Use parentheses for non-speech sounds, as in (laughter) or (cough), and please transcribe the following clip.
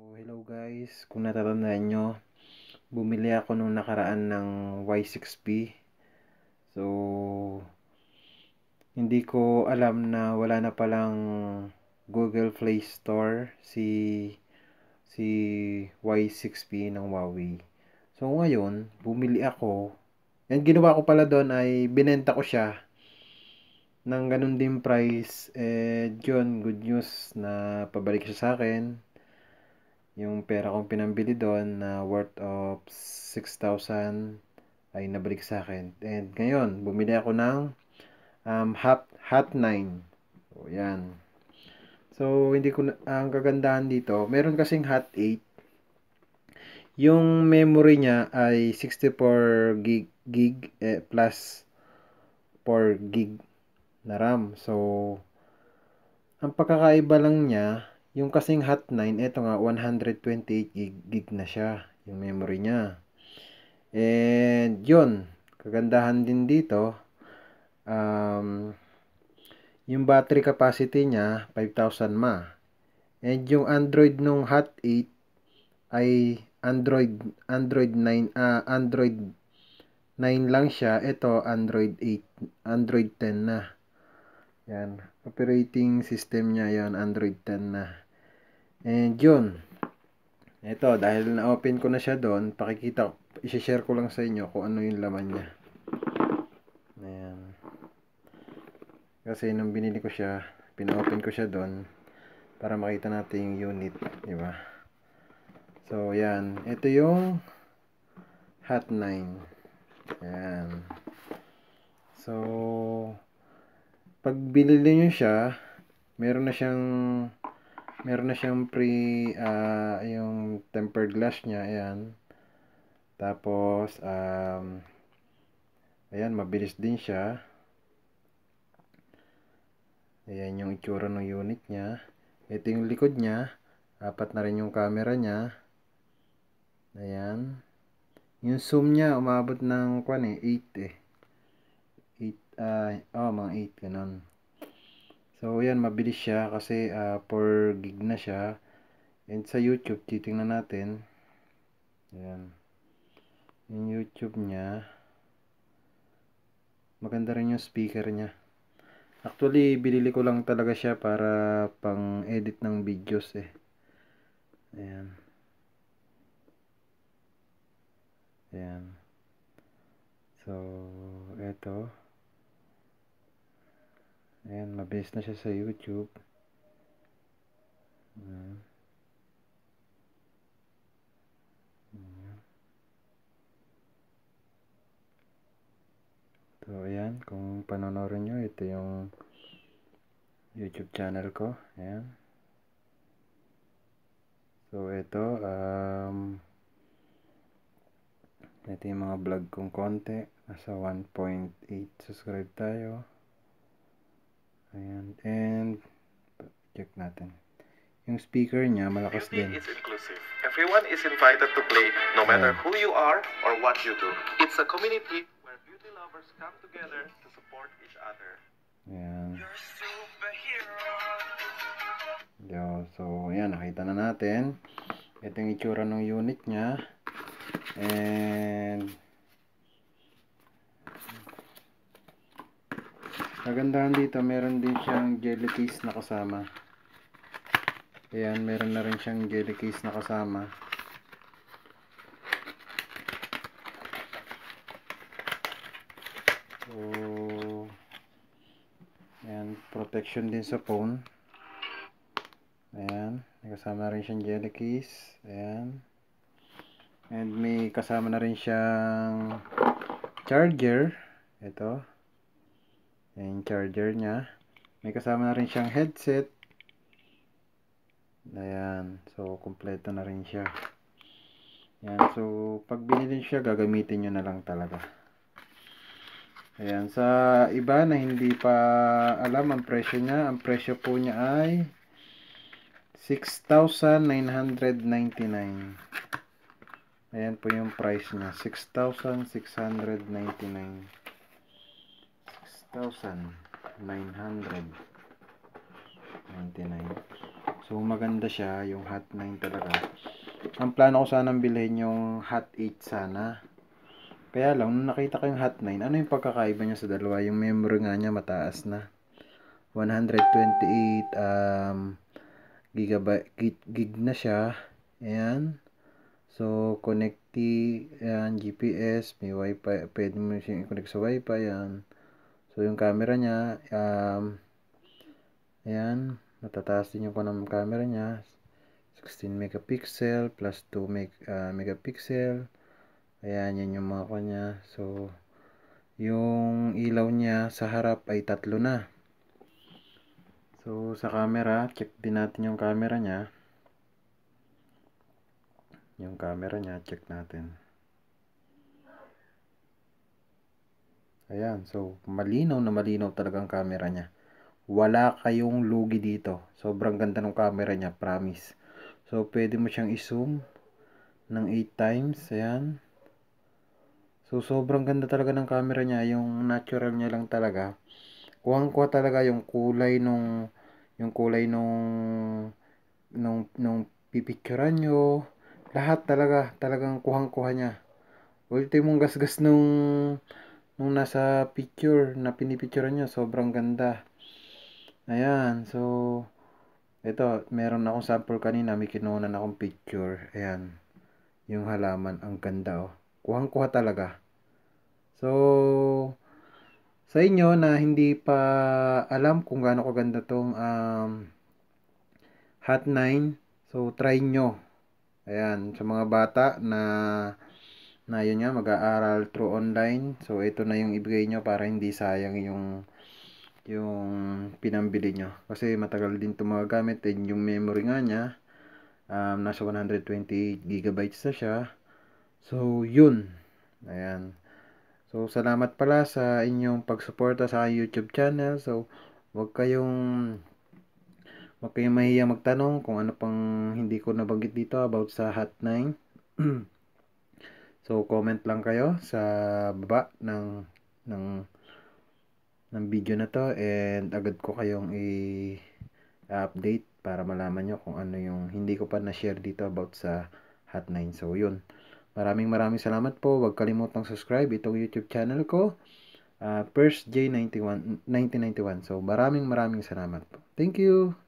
So, hello guys, kung natatandaan nyo, bumili ako nung nakaraan ng Y6P. So, hindi ko alam na wala na palang Google Play Store si si Y6P ng Huawei. So, ngayon, bumili ako. And ginawa ko pala doon ay binenta ko siya ng ganun din price. eh yun, good news na pabalik siya sa akin yung pera kong pinambili doon na worth of 6,000 ay nabalik sa akin. And ngayon, bumili ako ng um, Hot, hot 9. O, yan. So, hindi ko na, ang kagandahan dito, meron kasing Hot 8. Yung memory niya ay 64 gig, gig eh, plus 4 gig na RAM. So, ang pagkakaiba lang niya yung kasing Hot 9, eto nga, 128 gig na siya, yung memory niya. And yun, kagandahan din dito, um, yung battery capacity niya, 5,000 ma. And yung Android nung Hot 8 ay Android Android 9 uh, ah, Android 9 lang siya. Ito Android 8, Android 10 na. Yan. Operating system niya yon Android 10 na. And yun. Ito, dahil na-open ko na siya doon, pakikita, isi-share ko lang sa inyo kung ano yung laman niya. Ayan. Kasi nung binili ko siya, pina-open ko siya doon para makita natin yung unit, di ba? So, yan. Ito yung Hot 9. Ayan. So, pag binili niyo siya, meron na siyang meron na siyang pre uh, yung tempered glass niya, ayan. Tapos um ayan, mabilis din siya. Ayan yung itsura ng unit niya. Ito yung likod niya. Apat na rin yung camera niya. Ayan. Yung zoom niya umabot ng kwan eh, 8 eh uh, oh, mga 8, ganun. So, yan, mabilis siya kasi uh, ah, per gig na siya. And sa YouTube, titingnan natin. Ayan. Yung YouTube niya. Maganda rin yung speaker niya. Actually, binili ko lang talaga siya para pang-edit ng videos eh. Ayan. Ayan. So, eto. Ayan, mabilis na siya sa YouTube. Ayan. Ayan. So, ayan. Kung panonorin nyo, ito yung YouTube channel ko. Ayan. So, ito, um, ito yung mga vlog kong konti. Nasa 1.8 subscribe tayo. Ayan. And, check natin. Yung speaker niya, malakas Beauty din. is inclusive. Everyone is invited to play, no matter who you are or what you do. It's a community where beauty lovers come together to support each other. Ayan. Yo, so, ayan, nakita na natin. Ito yung itsura ng unit niya. And, kagandahan dito meron din siyang jelly case na kasama ayan meron na rin siyang jelly case na kasama so ayan protection din sa phone ayan may rin siyang jelly case ayan and may kasama na rin siyang charger ito Ayan yung charger niya. May kasama na rin siyang headset. Ayan. So, kompleto na rin siya. Ayan. So, pag binili siya, gagamitin nyo na lang talaga. Ayan. Sa iba na hindi pa alam ang presyo niya, ang presyo po niya ay 6,999. Ayan po yung price niya. 6,699. 6,999 so maganda siya yung hot 9 talaga ang plano ko sanang bilhin yung hot 8 sana kaya lang nung nakita ko yung hot 9 ano yung pagkakaiba niya sa dalawa yung memory nga niya mataas na 128 um, gigabyte gig, gig na siya ayan so connecti ayan, GPS may wifi pwede mo siya i-connect sa wifi ayan So, yung camera niya, um, ayan, matataas din yung kunang camera niya. 16 megapixel plus 2 meg, uh, megapixel. Ayan, yan yung mga kanya. So, yung ilaw niya sa harap ay tatlo na. So, sa camera, check din natin yung camera niya. Yung camera niya, check natin. Ayan, so malinaw na malinaw talaga ang camera niya. Wala kayong lugi dito. Sobrang ganda ng camera niya, promise. So pwede mo siyang i-zoom ng 8 times, ayan. So sobrang ganda talaga ng camera niya, yung natural niya lang talaga. Kuhang-kuha talaga yung kulay nung yung kulay nung nung nung pipicturan nyo. Lahat talaga, talagang kuhang-kuha niya. Ultimong gasgas nung nung nasa picture na pinipicture niya sobrang ganda ayan so ito meron akong sample kanina may kinunan akong picture ayan yung halaman ang ganda oh kuhang kuha talaga so sa inyo na hindi pa alam kung gaano kaganda tong um, hot 9 so try nyo ayan sa mga bata na na yun nga mag-aaral through online. So ito na yung ibigay nyo para hindi sayang yung yung pinambili nyo. Kasi matagal din ito magagamit and yung memory nga niya um, nasa 120 gigabytes na siya. So yun. Ayan. So salamat pala sa inyong pagsuporta sa YouTube channel. So wag kayong wag kayong mahiya magtanong kung ano pang hindi ko nabanggit dito about sa Hot 9. (clears throat) So comment lang kayo sa baba ng ng ng video na to and agad ko kayong i-update para malaman nyo kung ano yung hindi ko pa na-share dito about sa Hot 9. So yun. Maraming maraming salamat po. Huwag kalimutang subscribe itong YouTube channel ko. Uh, First J91 1991. So maraming maraming salamat po. Thank you.